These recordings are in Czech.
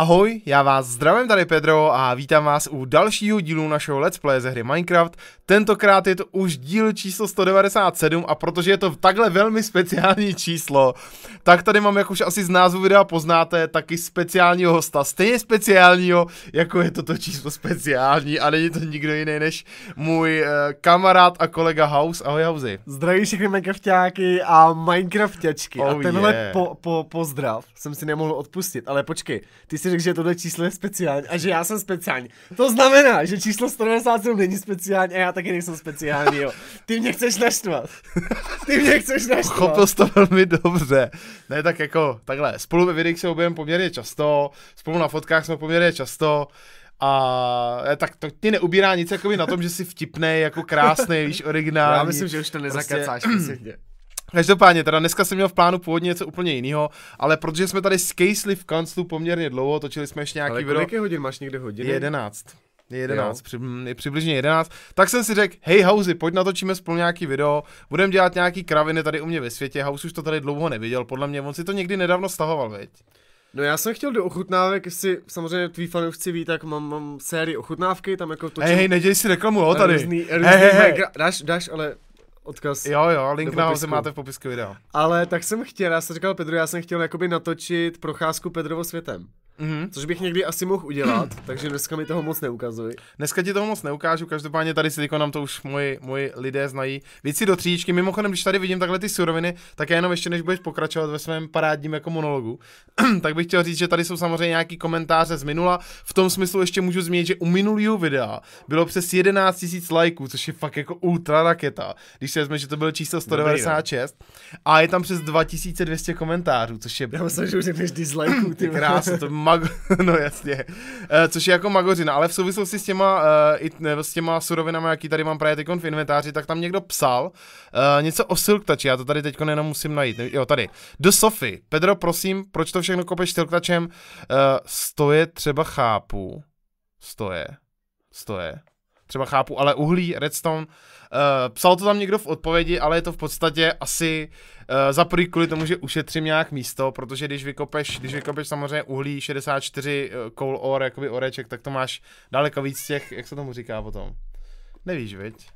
Ahoj, já vás zdravím, tady Pedro a vítám vás u dalšího dílu našeho Let's Play ze hry Minecraft. Tentokrát je to už díl číslo 197 a protože je to takhle velmi speciální číslo, tak tady mám, jak už asi z názvu videa poznáte, taky speciálního hosta, stejně speciálního, jako je toto číslo speciální a není to nikdo jiný než můj uh, kamarád a kolega House. Ahoj Housey. Zdraví všechny Minecraftáky a Minecraftěčky. oh, a tenhle yeah. po, po, pozdrav jsem si nemohl odpustit, ale počkej, ty jsi řekl, že tohle číslo je speciální a že já jsem speciální. To znamená, že číslo 197 není speciální a já taky nejsem speciální, jo. Ty mě chceš naštvat. Ty mě chceš naštvat. Chopil to velmi dobře. Ne, tak jako takhle. Spolu ve videích se objevujeme poměrně často, spolu na fotkách jsme poměrně často. A e, tak to ti neubírá nic jakoby na tom, že si vtipnej, jako krásný, víš, originální. Já myslím, že už to nezakacáš prostě, Každopádně, teda dneska jsem měl v plánu původně něco úplně jiného, ale protože jsme tady skejsli v kanclu poměrně dlouho, točili jsme ještě nějaký video. Ale hodin máš někde hodiny? 11. Je 11, při, je přibližně 11. Tak jsem si řekl, hej Hausy, pojď natočíme spolu nějaký video, budeme dělat nějaký kraviny tady u mě ve světě, House už to tady dlouho neviděl, podle mě, on si to někdy nedávno stahoval, veď? No já jsem chtěl do ochutnávek, jestli samozřejmě tvý fanoušci ví, tak mám, mám sérii ochutnávky, tam jako točím. Hej, hej, neděj si reklamu, jo, tady. Různý, různý hey, hey, hey. Dáš, dáš, ale odkaz. Jo, jo, link na se máte v popisku videa. Ale tak jsem chtěl, já jsem říkal Pedro, já jsem chtěl jakoby natočit procházku Pedrovo světem. Mm-hmm. Což bych někdy asi mohl udělat, takže dneska mi toho moc neukazuj. Dneska ti toho moc neukážu, každopádně tady si nám to už moji, moji lidé znají. Věci do tříčky, mimochodem, když tady vidím takhle ty suroviny, tak já jenom ještě než budeš pokračovat ve svém parádním jako monologu, tak bych chtěl říct, že tady jsou samozřejmě nějaký komentáře z minula. V tom smyslu ještě můžu zmínit, že u minulého videa bylo přes 11 000 lajků, což je fakt jako ultra raketa, když se vezme, že to bylo číslo 196. Dobrý, no. a je tam přes 2200 komentářů, což je. Já myslím, že už ty krása, to má Mago, no jasně, e, což je jako magořina, ale v souvislosti s těma, eh, i, ne, s těma surovinami, jaký tady mám právě teďkon v inventáři, tak tam někdo psal eh, něco o silktači, já to tady teďko jenom musím najít, jo tady, do Sofy, Pedro prosím, proč to všechno kopeš silktačem, e, stoje třeba chápu, stoje, stoje, třeba chápu, ale uhlí, redstone, Uh, psal to tam někdo v odpovědi, ale je to v podstatě asi uh, za prvý kvůli tomu, že ušetřím nějak místo, protože když vykopeš, když vykopeš samozřejmě uhlí 64 uh, eh, coal ore, jakoby oreček, tak to máš daleko víc těch, jak se tomu říká potom. Nevíš, viď?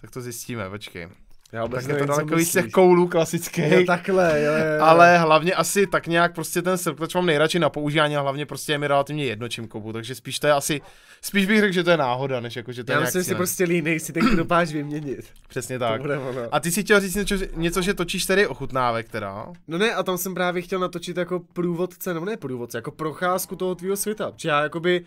Tak to zjistíme, počkej. Já vůbec nevím, to takový z těch koulů klasický. Jo, takhle, jo, jo, jo. Ale hlavně asi tak nějak prostě ten srptač mám nejradši na používání a hlavně prostě je mi relativně jedno, čím koupu, takže spíš to je asi, spíš bych řekl, že to je náhoda, než jako, že to je Já jsem si prostě línej, si ten dopáš vyměnit. Přesně tak. A ty si chtěl říct něco, něco že točíš tady ochutnávek teda? No ne, a tam jsem právě chtěl natočit jako průvodce, nebo ne průvodce, jako procházku toho tvýho světa. Protože já jakoby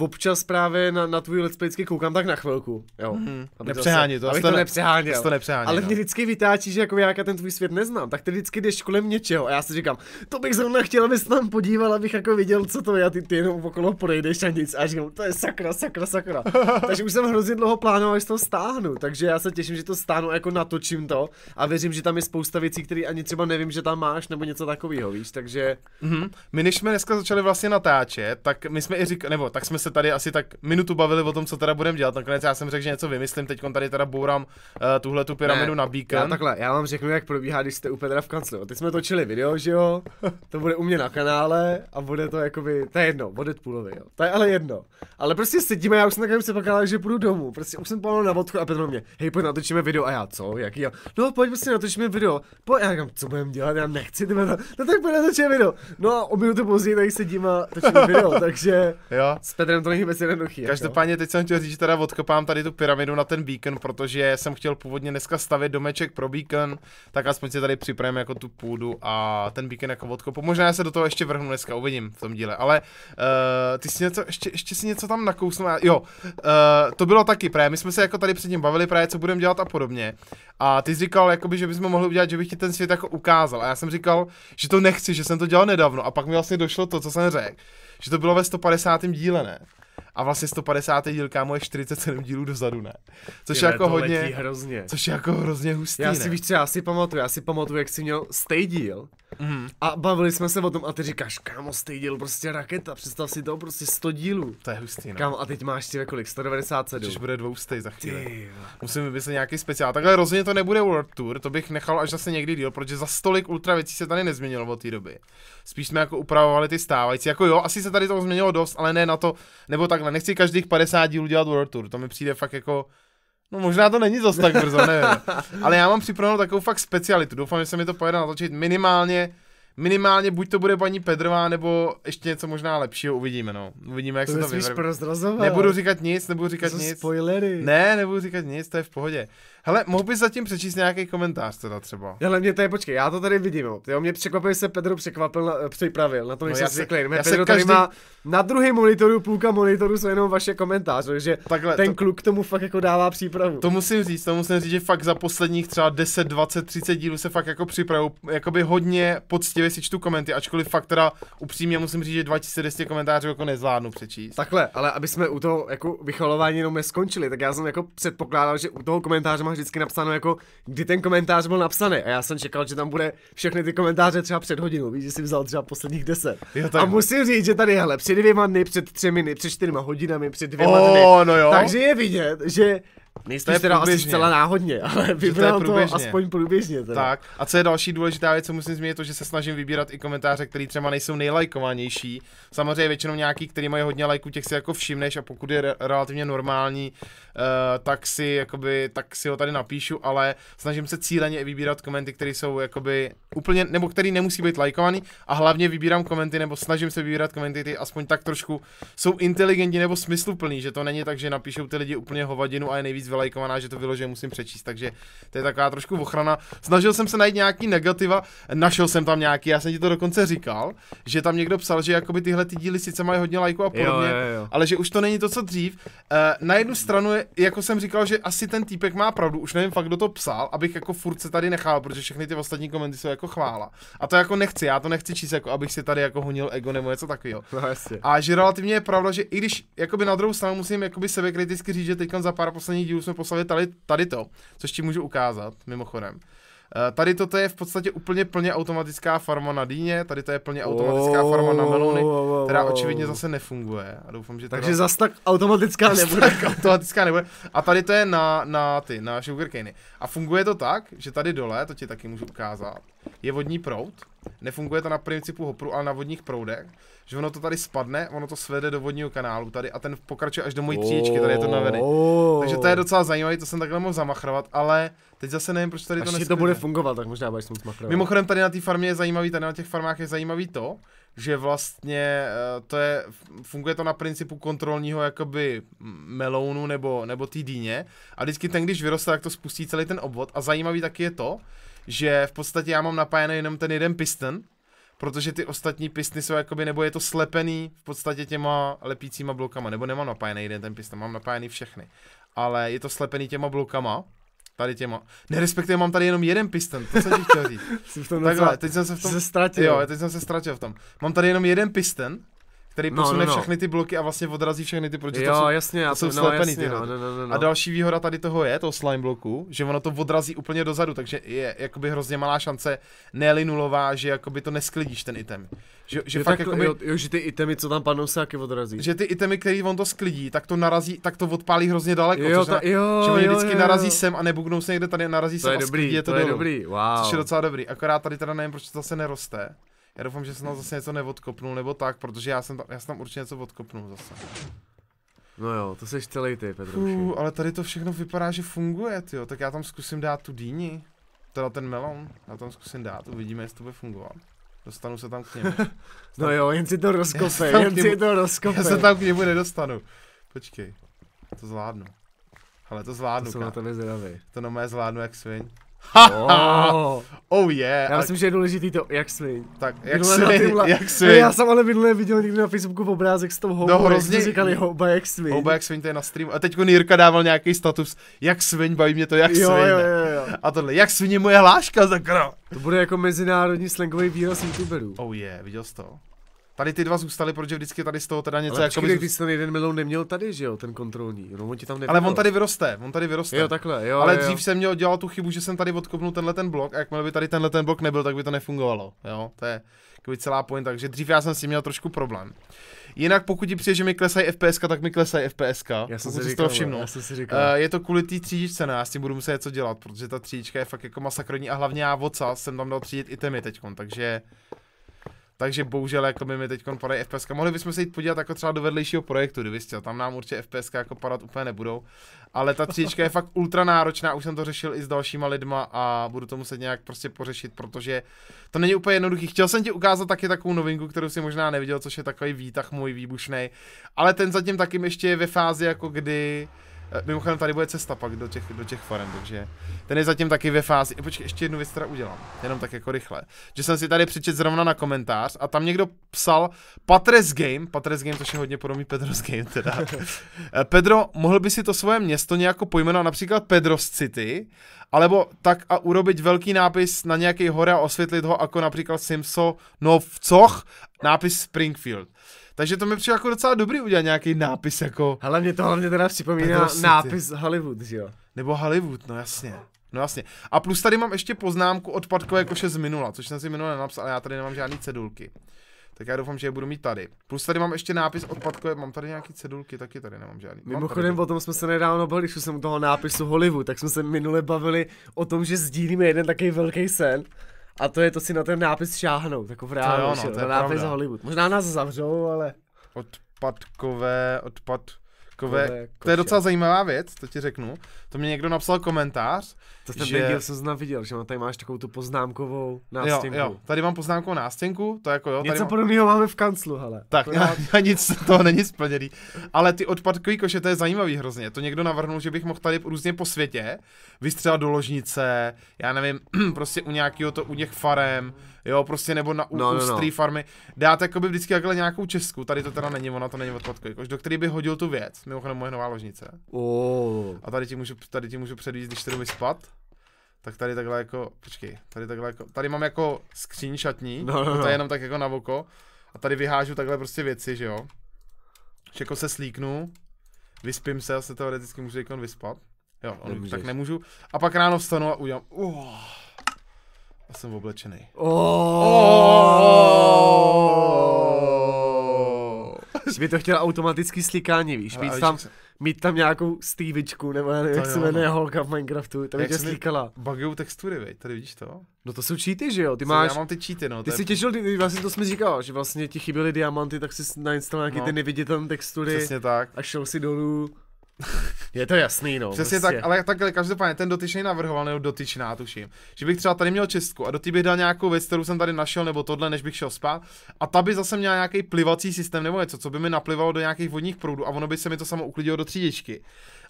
občas právě na, na tvůj let's play koukám tak na chvilku, jo. Mm-hmm. Nepřehání to, abych to, ne, nepřeháněl. to nepřeháněl. Ale no. mě vždycky vytáčí, že jako já ten tvůj svět neznám, tak ty vždycky jdeš kolem něčeho a já si říkám, to bych zrovna chtěl, abys tam podíval, abych jako viděl, co to je a ty, ty jenom okolo projdeš a nic a říkám, to je sakra, sakra, sakra. takže už jsem hrozně dlouho plánoval, až to stáhnu, takže já se těším, že to stáhnu jako natočím to a věřím, že tam je spousta věcí, které ani třeba nevím, že tam máš nebo něco takového, víš, takže... Mm-hmm. My než jsme dneska začali vlastně natáčet, tak my jsme i říkali, nebo tak jsme jsme se tady asi tak minutu bavili o tom, co teda budeme dělat. Nakonec já jsem řekl, že něco vymyslím, teď tady teda bourám uh, tuhle tu pyramidu ne, na beacon. Já takhle, já vám řeknu, jak probíhá, když jste u Petra v kanclu. Teď jsme točili video, že jo? To bude u mě na kanále a bude to jakoby, to je jedno, bude půlovi, jo. To je ale jedno. Ale prostě sedíme, já už jsem takovým se pak že půjdu domů. Prostě už jsem pomalu na vodku a Petr mě, hej, pojď natočíme video a já co, jaký já. No, pojď prostě natočíme video. Pojď, já říkám, co budeme dělat, já nechci, ty no tak pojď natočíme video. No a o minutu později tady sedíme a točíme video, takže jo. s Petrem to není vůbec jednoduchý. Jako. Každopádně jako. teď jsem chtěl říct, že teda odkopám tady tu pyramidu na ten beacon, protože jsem chtěl původně dneska stavět domeček pro beacon, tak aspoň si tady připravím jako tu půdu a ten beacon jako odkopu. Možná já se do toho ještě vrhnu dneska, uvidím v tom díle, ale uh, ty si něco, ještě, ještě si něco tam nakousnul, jo, uh, to bylo taky právě, my jsme se jako tady předtím bavili právě, co budeme dělat a podobně. A ty jsi říkal, jakoby, že bychom mohli udělat, že bych ti ten svět jako ukázal. A já jsem říkal, že to nechci, že jsem to dělal nedávno. A pak mi vlastně došlo to, co jsem řekl že to bylo ve 150. díle, ne? a vlastně 150. díl, kámo, je 47 dílů dozadu, ne? Což je jako hodně, hrozně. což je jako hrozně hustý, Já si ne? víš, co já si pamatuju, já si pamatuju, jak jsi měl stej díl mm. a bavili jsme se o tom a ty říkáš, kámo, stej díl, prostě raketa, představ si to, prostě 100 dílů. To je hustý, no. Kámo, a teď máš ty kolik, 197. Což bude stej za chvíli. Musím vymyslet nějaký speciál. Takhle rozhodně to nebude World Tour, to bych nechal až zase někdy díl, protože za stolik ultra věcí se tady nezměnilo od té doby. Spíš jsme jako upravovali ty stávající, jako jo, asi se tady toho změnilo dost, ale ne na to, nebo tak takhle, nechci každých 50 dílů dělat World Tour, to mi přijde fakt jako, no možná to není zase tak brzo, nevím. Ale já mám připravenou takovou fakt specialitu, doufám, že se mi to pojede natočit minimálně minimálně buď to bude paní Pedrová, nebo ještě něco možná lepšího, uvidíme, no. Uvidíme, jak to se to vyvrbí. Nebudu říkat nic, nebudu říkat to nic. spoilery. Ne, nebudu říkat nic, to je v pohodě. Hele, mohl bys zatím přečíst nějaký komentář teda třeba? Hele, mě to je, počkej, já to tady vidím, jo. jo mě překvapil, se Pedro překvapil, eh, připravil, na to nejsem no, zvyklý. Pedro se každý... tady má na druhý monitoru, půlka monitoru jsou jenom vaše komentáře, takže Takhle, ten to... kluk tomu fakt jako dává přípravu. To musím říct, to musím říct, že fakt za posledních třeba 10, 20, 30 dílů se fakt jako připravu, jakoby hodně poctivě chvíli si čtu komenty, ačkoliv fakt teda upřímně musím říct, že 2200 komentářů jako nezvládnu přečíst. Takhle, ale aby jsme u toho jako vycholování jenom neskončili, tak já jsem jako předpokládal, že u toho komentáře máš vždycky napsáno jako, kdy ten komentář byl napsaný. A já jsem čekal, že tam bude všechny ty komentáře třeba před hodinou, víš, že si vzal třeba posledních 10. Jo, A musím říct, že tady, hele, před dvěma dny, před třemi dny, před čtyřma hodinami, před dvěma oh, dny. No jo. Takže je vidět, že Nejste teda asi zcela náhodně, ale vybral to, to aspoň průběžně. Teda. Tak, a co je další důležitá věc, co musím zmínit, to, že se snažím vybírat i komentáře, které třeba nejsou nejlajkovanější. Samozřejmě většinou nějaký, který mají hodně lajků, těch si jako všimneš a pokud je re- relativně normální, Eh, tak si, jakoby, tak si ho tady napíšu, ale snažím se cíleně vybírat komenty, které jsou jakoby úplně, nebo které nemusí být lajkovaný a hlavně vybírám komenty, nebo snažím se vybírat komenty, ty aspoň tak trošku jsou inteligentní nebo smysluplný, že to není tak, že napíšou ty lidi úplně hovadinu a je nejvíc vylajkovaná, že to že musím přečíst, takže to je taková trošku ochrana. Snažil jsem se najít nějaký negativa, našel jsem tam nějaký, já jsem ti to dokonce říkal, že tam někdo psal, že jakoby tyhle ty díly sice mají hodně lajků a podobně, jo, jo, jo. ale že už to není to, co dřív. Eh, na jednu stranu je, jako jsem říkal, že asi ten týpek má pravdu, už nevím fakt, kdo to psal, abych jako furt se tady nechal, protože všechny ty ostatní komenty jsou jako chvála. A to jako nechci, já to nechci číst, jako abych si tady jako honil ego nebo něco takového. No, jasně. A že relativně je pravda, že i když jakoby na druhou stranu musím jakoby sebe kriticky říct, že teď za pár posledních dílů jsme poslali tady, tady to, což ti můžu ukázat, mimochodem. Eh, tady toto je v podstatě úplně plně automatická farma na dýně, tady to je plně automatická oh, farma na melony. která očividně zase nefunguje. A doufám, že Takže teda... tak automatická zas nebude. Tak automatická nebude. A tady to je na, na ty, na sugarcane. A funguje to tak, že tady dole, to ti taky můžu ukázat, je vodní prout. Nefunguje to na principu hopru, ale na vodních proudech že ono to tady spadne, ono to svede do vodního kanálu tady a ten pokračuje až do mojí tříčky, tady je to oh. navedené. Takže to je docela zajímavé, to jsem takhle mohl zamachrovat, ale teď zase nevím, proč tady to nesklidne. to bude fungovat, tak možná budeš smut machrovat. Mimochodem tady na té farmě je zajímavý, tady na těch farmách je zajímavý to, že vlastně eh, to je, funguje to na principu kontrolního jakoby melounu nebo, nebo té dýně a vždycky ten, když vyroste, tak to spustí celý ten obvod a zajímavý taky je to, že v podstatě já mám napájený jenom ten jeden piston, protože ty ostatní pistny jsou jakoby, nebo je to slepený v podstatě těma lepícíma blokama, nebo nemám napájený jeden ten piston, mám napájený všechny, ale je to slepený těma blokama, tady těma. Ne, respektive mám tady jenom jeden piston, to jsem ti chtěl říct. Takhle, teď jsem se v tom... Se ztratil. Jo, teď jsem se ztratil v tom. Mám tady jenom jeden piston který no, posune no, no, no. všechny ty bloky a vlastně odrazí všechny ty, protože jo, to jsou, jasně, to jsou no, slepený jasně, ty no, no, no, no. A další výhoda tady toho je, toho slime bloku, že ono to odrazí úplně dozadu, takže je jakoby hrozně malá šance, ne nulová, že jakoby to nesklidíš ten item. Že, že jo, fakt tak, jakoby, jo, jo, že ty itemy, co tam padnou, se taky odrazí. Že ty itemy, který on to sklidí, tak to narazí, tak to odpálí hrozně daleko. Jo, ta, jo, že oni jo, vždycky jo, narazí sem a nebugnou se někde tady, narazí to sem je a dobrý, sklidí je to, to je dobrý, wow. Což je docela dobrý, akorát tady teda nevím, proč to zase neroste. Já doufám, že jsem tam zase něco neodkopnul nebo tak, protože já jsem tam, já jsem tam určitě něco odkopnul zase. No jo, to seš celý ty, Petrouši. Uh, ale tady to všechno vypadá, že funguje, jo. tak já tam zkusím dát tu dýni. Teda ten melon, já tam zkusím dát, uvidíme, jestli to bude fungovat. Dostanu se tam k němu. Tam... no jo, jen si to rozkopej, jen němu... si to rozkopej. Já se tam k němu nedostanu. Počkej, to zvládnu. Ale to zvládnu. To jsem na to To na mé zvládnu jak sviň oh. oh yeah. Já myslím, že je důležitý to, jak jsi. Tak, jako jak jsi, jak jsi. Já jsem ale minulé viděl někdy na Facebooku v obrázek s tou houbou, no, hrozně, říkali houba jak sviň. Houba jak sviň, to je na stream. A teď Jirka dával nějaký status, jak sviň, baví mě to, jak jo, sviň. Jo, jo, jo. A tohle, jak je moje hláška, zakra. To bude jako mezinárodní slangový výraz youtuberů. Oh yeah, viděl jsi to? Tady ty dva zůstaly, protože vždycky tady z toho teda něco ale jako. Ale když ten jeden milion neměl tady, že jo, ten kontrolní. No, on ti tam nebylo. Ale on tady vyroste, on tady vyroste. Jo, takhle, jo. Ale jo. dřív jsem měl dělal tu chybu, že jsem tady odkopnul tenhle ten blok a jakmile by tady tenhle ten blok nebyl, tak by to nefungovalo. Jo, to je jako celá point, takže dřív já jsem si měl trošku problém. Jinak pokud ti přijde, že mi klesají FPS, tak mi klesají FPS. Já jsem si říkal, všimnul. Já jsem si říkal. Uh, je to kvůli té třídičce, ne, já s tím budu muset něco dělat, protože ta třídička je fakt jako masakrodní a hlavně já voca jsem tam dal třídit i temy teď, takže takže bohužel jako by mi teď padají FPS. Mohli bychom se jít podívat jako třeba do vedlejšího projektu, kdyby chtěl. Tam nám určitě FPS jako padat úplně nebudou. Ale ta tříčka je fakt ultra náročná, už jsem to řešil i s dalšíma lidma a budu to muset nějak prostě pořešit, protože to není úplně jednoduchý. Chtěl jsem ti ukázat taky takovou novinku, kterou si možná neviděl, což je takový výtah můj výbušný, ale ten zatím taky ještě je ve fázi jako kdy Eh, mimochodem tady bude cesta pak do těch, do těch farem, takže ten je zatím taky ve fázi. Eh, počkej, ještě jednu věc teda udělám, jenom tak jako rychle. Že jsem si tady přečet zrovna na komentář a tam někdo psal Patres Game, Patres Game, což je hodně podobný Pedros Game teda. Eh, Pedro, mohl by si to svoje město nějako pojmenovat například Pedros City, alebo tak a urobit velký nápis na nějaké hore a osvětlit ho jako například Simso, no v coch, nápis Springfield. Takže to mi přijde jako docela dobrý udělat nějaký nápis jako... Hlavně mě to hlavně teda připomíná nápis Hollywood, že jo? Nebo Hollywood, no jasně. No jasně. A plus tady mám ještě poznámku odpadkové koše z minula, což jsem si minule nenapsal, ale já tady nemám žádný cedulky. Tak já doufám, že je budu mít tady. Plus tady mám ještě nápis odpadkové, mám tady nějaký cedulky, taky tady nemám žádný. Mám Mimochodem, tady. o tom jsme se nedávno bavili, když jsem u toho nápisu Hollywood, tak jsme se minule bavili o tom, že sdílíme jeden takový velký sen. A to je to si na ten nápis šáhnout, jako to, no, no, to je nápis pravda. Hollywood. Možná nás zavřou, ale... Odpadkové, odpad... Kové, kové to je docela zajímavá věc, to ti řeknu. To mě někdo napsal komentář. To ten že... díl jsem znám viděl, že tady máš takovou tu poznámkovou nástěnku. Jo, jo, tady mám poznámkovou nástěnku, to jako jo. Tady Něco mám... podobného máme v kanclu, ale. Tak, já, já nic, to není splněný. Ale ty odpadkový koše, to je zajímavý hrozně. To někdo navrhnul, že bych mohl tady různě po světě vystřelat do ložnice, já nevím, prostě u nějakého to, u těch farem, jo, prostě nebo na no, no, ústří no. farmy, dáte jakoby vždycky takhle nějakou česku, tady to teda není, ona to není od Patko, do který by hodil tu věc, mimochodem moje nová ložnice. Oh. A tady ti můžu, tady ti můžu předvíct, když jdu vyspat, tak tady takhle jako, počkej, tady takhle jako, tady mám jako skříň šatní, no, no, no. to je no. jenom tak jako na oko, a tady vyhážu takhle prostě věci, že jo. Že jako se slíknu, vyspím se, já se teoreticky můžu jako vyspat. Jo, on, tak nemůžu. A pak ráno vstanu a udělám, uh, a jsem oblečený. Že oh. by to chtěl automaticky slikání, víš, mít tam, mít tam nějakou stývičku, nebo nevím, jak se jmenuje holka v Minecraftu, to by tě slíkala. Bugujou textury, vej, tady vidíš to? No to jsou cheaty, že jo, ty máš... Já mám ty cheaty, no. Ty jsi těžil, ty, vlastně to jsme říkal, že vlastně ti chyběly diamanty, tak jsi nainstaloval nějaký no. ty neviditelné textury. Přesně tak. A šel si dolů. Je to jasný, no. Přesně prostě. tak, ale takhle každopádně ten dotyčný navrhoval, nebo dotyčná, tuším, že bych třeba tady měl čistku a do té bych dal nějakou věc, kterou jsem tady našel, nebo tohle, než bych šel spát. A ta by zase měla nějaký plivací systém nebo něco, co by mi naplivalo do nějakých vodních proudů a ono by se mi to samo uklidilo do třídičky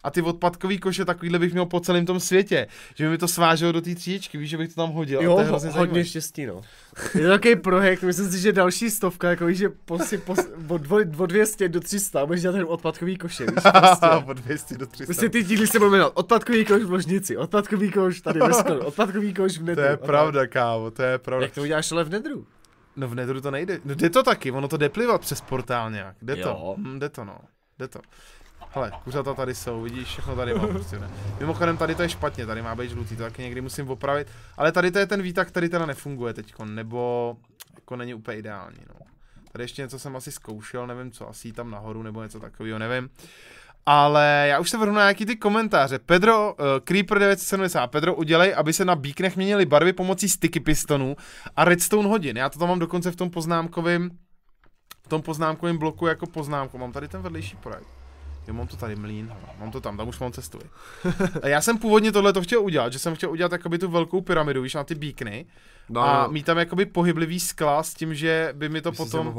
a ty odpadkový koše takovýhle bych měl po celém tom světě, že by mi to sváželo do té tříčky, víš, že bych to tam hodil. Jo, a to je hrozně hodně zajímavý. štěstí, no. Je to takový projekt, myslím si, že další stovka, jako víš, že posi, pos, od, dvo, dvo 200 do 300 budeš dělat ten odpadkový koše, víš, prostě. od 200 do 300. Prostě ty díly se budou odpadkový koš v ložnici, odpadkový koš tady ve skolu, odpadkový koš v nedru. To je pravda, kámo, to je pravda. Jak to uděláš ale v nedru? No v nedru to nejde, no jde to taky, ono to jde přes portál nějak, jde jo. to, hm, jde to no, jde to. Hele, kuřata tady jsou, vidíš, všechno tady mám prostě ne. Mimochodem tady to je špatně, tady má být žlutý, to taky někdy musím opravit. Ale tady to je ten výtah, který teda nefunguje teď, nebo jako není úplně ideální, no. Tady ještě něco jsem asi zkoušel, nevím co, asi tam nahoru nebo něco takového, nevím. Ale já už se vrhnu na nějaký ty komentáře. Pedro, uh, Creeper 970, Pedro, udělej, aby se na bíknech měnily barvy pomocí sticky pistonů a redstone hodin. Já to tam mám dokonce v tom poznámkovém v tom poznámkovém bloku jako poznámku. Mám tady ten vedlejší projekt. Jo, mám to tady mlín, mám to tam, tam už mám cestu. A já jsem původně tohle to chtěl udělat, že jsem chtěl udělat jakoby tu velkou pyramidu, víš, na ty bíkny. No. A no. mít tam jakoby pohyblivý skla s tím, že by mi to potom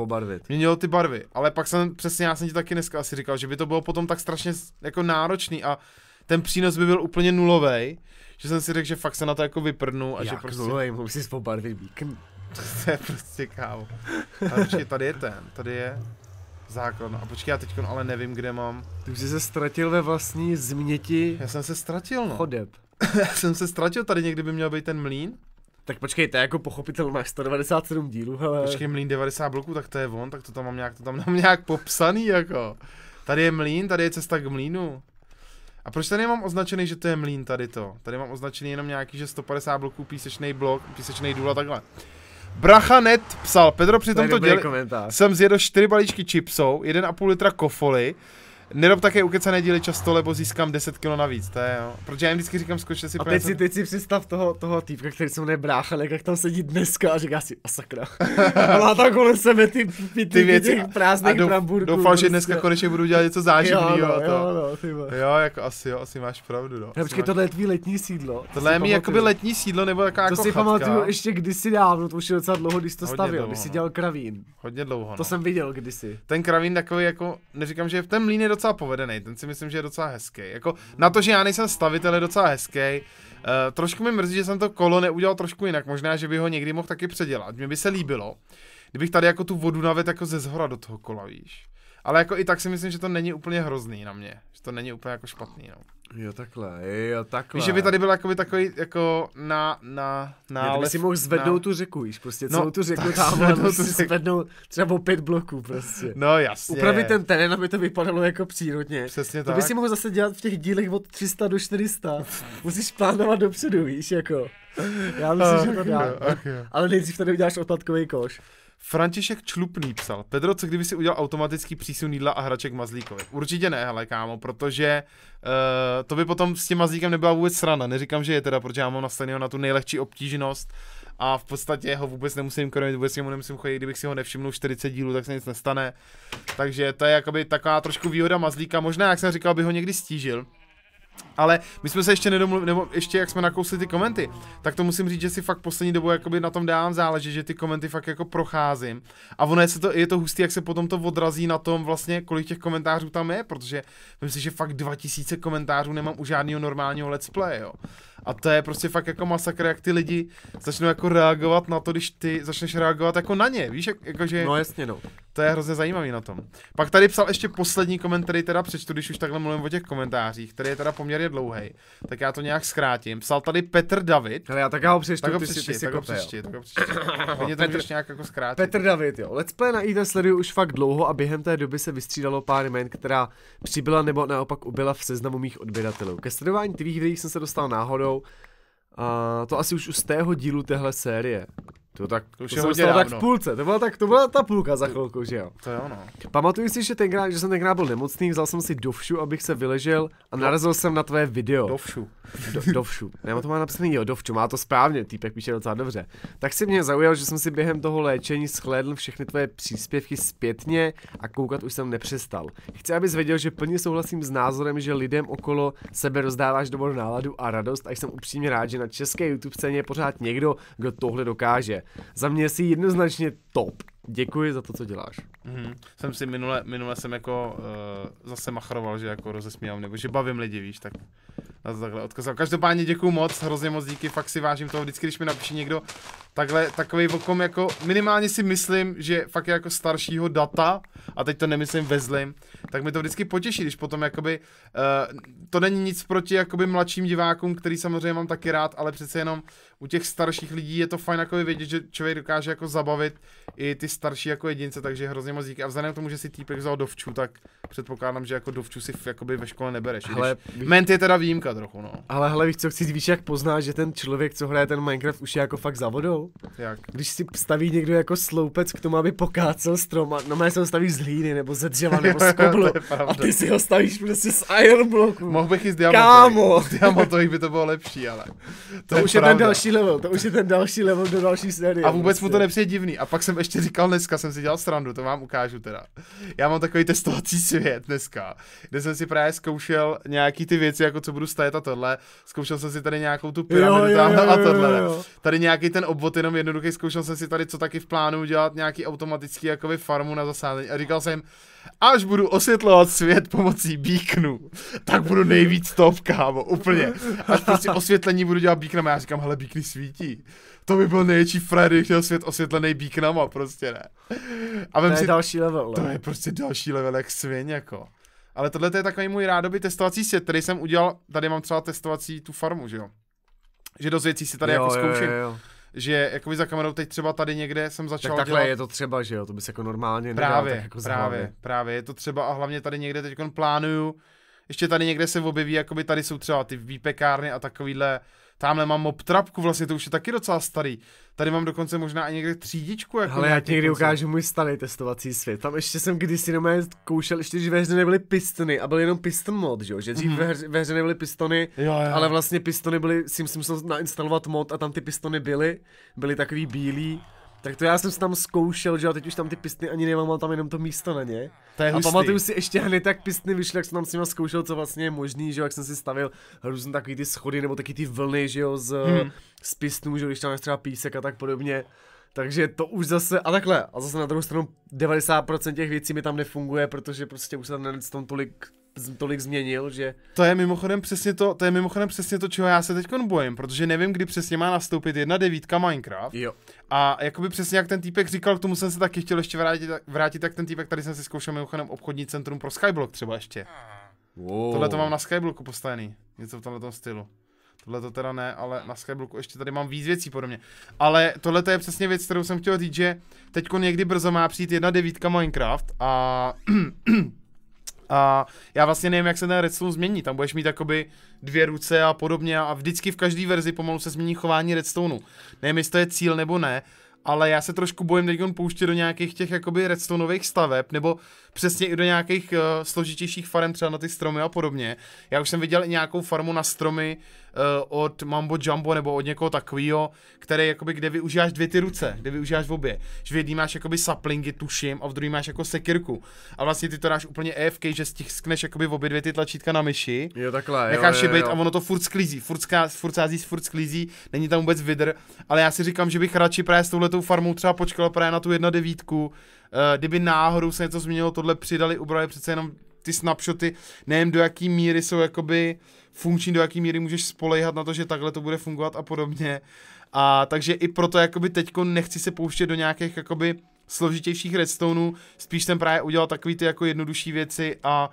měnilo ty barvy. Ale pak jsem, přesně já jsem ti taky dneska asi říkal, že by to bylo potom tak strašně jako náročný a ten přínos by byl úplně nulový, že jsem si řekl, že fakt se na to jako vyprnu a Jak že prostě... nulovej, musíš pobarvit bíkny. to je prostě kávo. Ale tady je ten, tady je... Zákon. A počkej, já teď ale nevím, kde mám. Ty jsi se ztratil ve vlastní změti. Já jsem se ztratil, no. Chodeb. já jsem se ztratil, tady někdy by měl být ten mlín. Tak počkej, to je jako pochopitel, máš 197 dílů, ale... Počkej, mlín 90 bloků, tak to je on, tak to tam mám nějak, to tam mám nějak popsaný, jako. Tady je mlín, tady je cesta k mlínu. A proč tady mám označený, že to je mlín tady to? Tady mám označený jenom nějaký, že 150 bloků písečný blok, písečný důl a takhle. Brachanet psal, Pedro při tomto děli komentář. jsem zjedl 4 balíčky a 1,5 litra kofoly, Nerob také ukecané díly často, lebo získám 10 kg navíc, to je jo. Protože já jim vždycky říkám, zkoušte si A teď si, teď si představ toho, toho týpka, který se mne bráchal, jak tam sedí dneska a říká si, a sakra. a má tam kolem sebe ty, ty, ty věci těch prázdných do, bramburků. Doufal, že prostě. dneska konečně budu dělat něco záživného. jo, no, to. jo, no, ty jo, jako asi jo, asi máš pravdu, no. Počkej, tohle je tvý letní sídlo. Tohle je mi jakoby letní sídlo nebo jaká To jako si pamatuju no. ještě kdysi dávno, to už je docela dlouho, když to stavil, když si no. dělal kravín. Hodně dlouho. To no. jsem viděl kdysi. Ten kravín takový jako, neříkám, že v ten mlín je docela povedený, ten si myslím, že je docela hezký. Jako na to, že já nejsem stavitel, je docela hezký. Uh, trošku mi mrzí, že jsem to kolo neudělal trošku jinak, možná, že by ho někdy mohl taky předělat. Mně by se líbilo, kdybych tady jako tu vodu navet jako ze zhora do toho kola, víš. Ale jako i tak si myslím, že to není úplně hrozný na mě. Že to není úplně jako špatný, no. Jo, takhle, jo, takhle. Víš, že by tady byl jakoby takový jako na, na, na. Kdyby si mohl zvednout na... tu řeku, víš, prostě no, celou no, tu řeku tam zvednout, tu řek... zvednout třeba o pět bloků prostě. No jasně. Upravit ten terén, aby to vypadalo jako přírodně. Přesně to tak. To by si mohl zase dělat v těch dílech od 300 do 400. Musíš plánovat dopředu, víš, jako. Já myslím, ach, že to dá. Ach, ale nejdřív tady uděláš odpadkový koš. František Člupný psal. Pedro, co kdyby si udělal automatický přísun jídla a hraček mazlíkovi? Určitě ne, hele kámo, protože uh, to by potom s tím mazlíkem nebyla vůbec srana. Neříkám, že je teda, protože já mám nastaveného na tu nejlehčí obtížnost a v podstatě ho vůbec nemusím krmit, vůbec němu nemusím chodit, kdybych si ho nevšimnul 40 dílů, tak se nic nestane. Takže to je jakoby taková trošku výhoda mazlíka, možná, jak jsem říkal, by ho někdy stížil, ale my jsme se ještě nedomluvili, nebo ještě jak jsme nakousli ty komenty, tak to musím říct, že si fakt poslední dobu jakoby na tom dávám záleží, že ty komenty fakt jako procházím. A ono je, se to, je to hustý, jak se potom to odrazí na tom vlastně, kolik těch komentářů tam je, protože myslím si, že fakt 2000 komentářů nemám u žádného normálního let's play, jo. A to je prostě fakt jako masakr, jak ty lidi začnou jako reagovat na to, když ty začneš reagovat jako na ně, víš, jak, jakože... No jasně, no. To je hrozně zajímavý na tom. Pak tady psal ještě poslední komentář, který teda přečtu, když už takhle mluvím o těch komentářích, který je teda poměrně dlouhý, tak já to nějak zkrátím. Psal tady Petr David. Ale já tak já ho přečtu, tak ho přečti, ty si, tak, ho přečti, tak ho přečti, Mě to Petr, nějak jako zkrátit. Petr David, jo. Let's Play na IT e sleduju už fakt dlouho a během té doby se vystřídalo pár jmen, která přibyla nebo naopak ubyla v seznamu mých odběratelů. Ke sledování tvých videí jsem se dostal náhodou, a to asi už u z tého dílu téhle série. To tak, to už to jsem dostal tak v půlce, to byla, tak, to byla ta půlka za chvilku, že jo? To jo, no. Pamatuju si, že, tenkrát, že jsem tenkrát byl nemocný, vzal jsem si dovšu, abych se vyležel a narazil jsem na tvé video. Dovšu. Do, dovšu. Ne, to má napsaný, jo, dovšu, má to správně, týpek píše docela dobře. Tak si mě zaujal, že jsem si během toho léčení schlédl všechny tvoje příspěvky zpětně a koukat už jsem nepřestal. Chci, abys věděl, že plně souhlasím s názorem, že lidem okolo sebe rozdáváš dobrou náladu a radost a jsem upřímně rád, že na české YouTube scéně je pořád někdo, kdo tohle dokáže za mě jsi jednoznačně top. Děkuji za to, co děláš. Mm-hmm. Jsem si minule, minule jsem jako uh, zase machroval, že jako rozesmívám, nebo že bavím lidi, víš, tak na to takhle odkazal. Každopádně děkuju moc, hrozně moc díky, fakt si vážím toho, vždycky, když mi napíše někdo takhle, takový vokom, jako minimálně si myslím, že fakt je jako staršího data, a teď to nemyslím ve zlým, tak mi to vždycky potěší, když potom jakoby, uh, to není nic proti jakoby mladším divákům, který samozřejmě mám taky rád, ale přece jenom u těch starších lidí je to fajn jako vědět, že člověk dokáže jako zabavit i ty starší jako jedince, takže hrozně moc díky. A vzhledem k tomu, že si týpek vzal dovču, tak předpokládám, že jako dovču si jakoby ve škole nebereš. Ale... když... Ment je teda výjimka, pecka trochu, no. Ale hele, víš co, chci víš, jak poznáš, že ten člověk, co hraje ten Minecraft, už je jako fakt za vodou? Jak? Když si staví někdo jako sloupec k tomu, aby pokácel strom, a no, se ho stavíš z hlíny, nebo ze dřeva, nebo z koblu, a ty si ho stavíš prostě z iron bloku. Mohl bych i z diamantových. Z diamantových by to bylo lepší, ale. To, to už pravda. je ten další level, to už je ten další level do další série. A vůbec prostě. mu to prostě. nepřijde divný. A pak jsem ještě říkal dneska, jsem si dělal strandu, to vám ukážu teda. Já mám takový testovací svět dneska, kde jsem si právě zkoušel nějaký ty věci, jako co budu je to tohle, zkoušel jsem si tady nějakou tu pyramidu jo, jo, jo, a tohle. Jo, jo. Tady nějaký ten obvod jenom jednoduchý, zkoušel jsem si tady co taky v plánu dělat nějaký automatický jakoby farmu na zasázení a říkal jsem, až budu osvětlovat svět pomocí bíknu, tak budu nejvíc top, kámo, úplně. Až prostě osvětlení budu dělat bíknem a já říkám, hele, bíkny svítí. To by byl největší frajer, když měl svět osvětlený bíknama, prostě ne. A to je si, další level. To je prostě další level, jak svěň, jako. Ale tohle je takový můj rádoby testovací svět, který jsem udělal, tady mám třeba testovací tu farmu, že jo. Že dost věcí si tady jo, jako zkouším. Jo, jo, jo že jakoby za kamerou teď třeba tady někde jsem začal tak takhle dělat... je to třeba, že jo, to bys jako normálně nedal, právě, tak jako právě, právě, je to třeba a hlavně tady někde teď plánuju, ještě tady někde se objeví, jakoby tady jsou třeba ty výpekárny a takovýhle Tamhle mám obtrapku, vlastně to už je taky docela starý. Tady mám dokonce možná i někde třídičku. Jako Ale já ti někdy ukážu můj starý testovací svět. Tam ještě jsem kdysi jenom koušel, ještě že ve hře nebyly pistony a byl jenom piston mod, že jo? Že dřív mm. Mm-hmm. ve hře nebyly pistony, jo, jo. ale vlastně pistony byly, si musel nainstalovat mod a tam ty pistony byly, byly takový bílý. Tak to já jsem se tam zkoušel, že a teď už tam ty pistny ani nemám, mám tam jenom to místo na ně. To je a hustý. pamatuju si ještě hned, tak pistny vyšly, jak jsem tam s nimi zkoušel, co vlastně je možný, že jo, jak jsem si stavil různé takový ty schody nebo taky ty vlny, že jo, z, hmm. z pistnů, že jo, když tam třeba písek a tak podobně. Takže to už zase, a takhle, a zase na druhou stranu 90% těch věcí mi tam nefunguje, protože prostě už se tam tolik tolik změnil, že... To je mimochodem přesně to, to je mimochodem přesně to, čeho já se teď bojím, protože nevím, kdy přesně má nastoupit jedna devítka Minecraft. Jo. A jakoby přesně jak ten týpek říkal, k tomu jsem se taky chtěl ještě vrátit, vrátit tak ten týpek, tady jsem si zkoušel mimochodem obchodní centrum pro Skyblock třeba ještě. Wow. Tohle to mám na Skyblocku postavený, něco v tomhle stylu. Tohle to teda ne, ale na Skyblocku ještě tady mám víc věcí podobně. Ale tohle to je přesně věc, kterou jsem chtěl říct, že teď někdy brzo má přijít jedna devítka Minecraft a A já vlastně nevím, jak se ten redstone změní. Tam budeš mít jakoby dvě ruce a podobně a vždycky v každé verzi pomalu se změní chování redstoneu. Nevím, jestli to je cíl nebo ne, ale já se trošku bojím teď on pouštět do nějakých těch jakoby redstoneových staveb, nebo přesně i do nějakých uh, složitějších farem třeba na ty stromy a podobně. Já už jsem viděl i nějakou farmu na stromy, Eh, od Mambo Jumbo nebo od někoho takového, který jakoby, kde využíváš dvě ty ruce, kde využíváš v obě. Že v jedný máš jakoby saplingy, tuším, a v druhý máš jako sekirku. A vlastně ty to dáš úplně EFK, že stiskneš jakoby v obě dvě ty tlačítka na myši. Jo, takhle. Necháš jo, jo, jo. a ono to furt sklízí, furt, ská, furt sází, furt sklízí, není tam vůbec vidr, ale já si říkám, že bych radši právě s touhletou farmou třeba počkal právě na tu 1.9, Uh, eh, kdyby náhodou se něco změnilo, tohle přidali, ubrali přece jenom ty snapshoty, nevím do jaký míry jsou jakoby funkční, do jaký míry můžeš spolejhat na to, že takhle to bude fungovat a podobně. A takže i proto jakoby teďko nechci se pouštět do nějakých jakoby složitějších redstoneů, spíš jsem právě udělal takový ty jako jednodušší věci a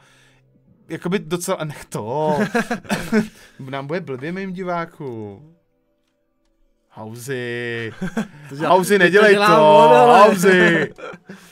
jakoby docela, nech to, nám bude blbě mým diváku. Hauzi, Hauzi, nedělej to, to Hauzi.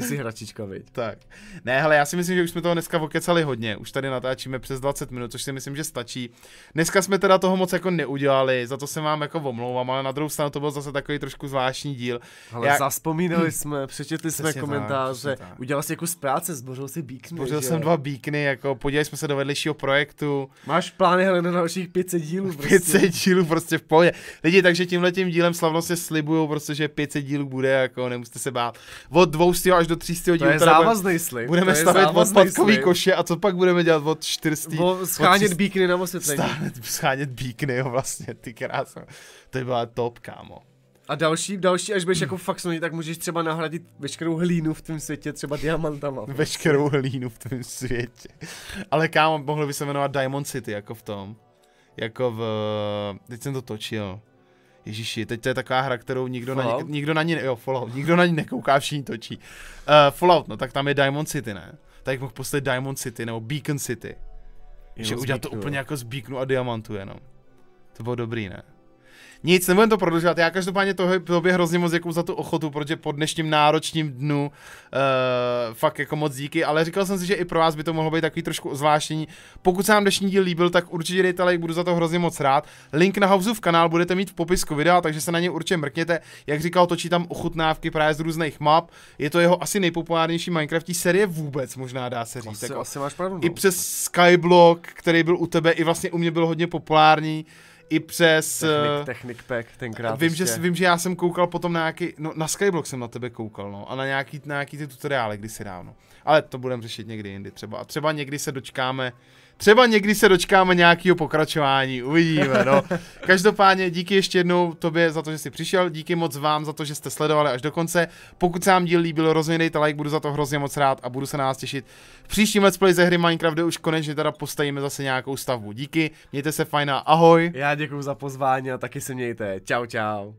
Ty jsi hračička, viď? Tak. Ne, ale já si myslím, že už jsme toho dneska okecali hodně. Už tady natáčíme přes 20 minut, což si myslím, že stačí. Dneska jsme teda toho moc jako neudělali, za to se vám jako omlouvám, ale na druhou stranu to byl zase takový trošku zvláštní díl. Ale já... zaspomínali hm. jsme, přečetli jsme přesně komentáře, tak, udělal jsi jako z práce, zbořil si bíkny. Zbořil že? jsem dva bíkny, jako podívali jsme se do vedlejšího projektu. Máš plány hele na dalších 500 dílů. Prostě. 500 dílů prostě v pohodě. Lidi, takže tímhle tím dílem slavnostně slibuju, prostě, že 500 dílů bude, jako nemusíte se bát. Od 200 až do 300 hodin. To je závazný slib. Budeme stavět odpadkový koše a co pak budeme dělat od 400? Bo schánět bíkny na osvětlení. Schánět bíkny, jo, vlastně, ty krásno. To by byla top, kámo. A další, další, až budeš jako fakt sonný, tak můžeš třeba nahradit veškerou hlínu v tom světě, třeba diamantama. Prostě. Veškerou hlínu v tom světě. Ale kámo, mohlo by se jmenovat Diamond City, jako v tom. Jako v... Eh, teď jsem to točil. Ježíši, teď to je taková hra, kterou nikdo Fallout? na, ni, nikdo na ní, jo, Fallout, nikdo na ní nekouká, všichni točí. Uh, Fallout, no tak tam je Diamond City, ne? Tak mohl poslat Diamond City nebo Beacon City. Jo, že udělat to úplně jako z Beaconu a Diamantu jenom. To bylo dobrý, ne? Nic, nebudem to prodlužovat. Já každopádně toho, tobě hrozně moc děkuju za tu ochotu, protože po dnešním náročním dnu uh, fakt jako moc díky, ale říkal jsem si, že i pro vás by to mohlo být takový trošku zvláštní. Pokud se vám dnešní díl líbil, tak určitě dejte like, budu za to hrozně moc rád. Link na Houseův kanál budete mít v popisku videa, takže se na ně určitě mrkněte. Jak říkal, točí tam ochutnávky právě z různých map. Je to jeho asi nejpopulárnější Minecraftí série vůbec, možná dá se říct. Asi, jako, asi máš pravdu. I no. přes Skyblock, který byl u tebe, i vlastně u mě byl hodně populární i přes... Technik, eh, technik pack tenkrát. Vím ještě. že, vím, že já jsem koukal potom na nějaký, no na Skyblock jsem na tebe koukal, no, a na nějaký, na nějaký ty tutoriály kdysi dávno. Ale to budeme řešit někdy jindy třeba. A třeba někdy se dočkáme Třeba někdy se dočkáme nějakého pokračování, uvidíme. No. Každopádně díky ještě jednou tobě za to, že jsi přišel, díky moc vám za to, že jste sledovali až do konce. Pokud se vám díl líbil, rozhodně dejte like, budu za to hrozně moc rád a budu se na vás těšit v příštím let's play ze hry Minecraft, kde už konečně teda postavíme zase nějakou stavbu. Díky, mějte se fajn a ahoj. Já děkuji za pozvání a taky se mějte. Čau, čau.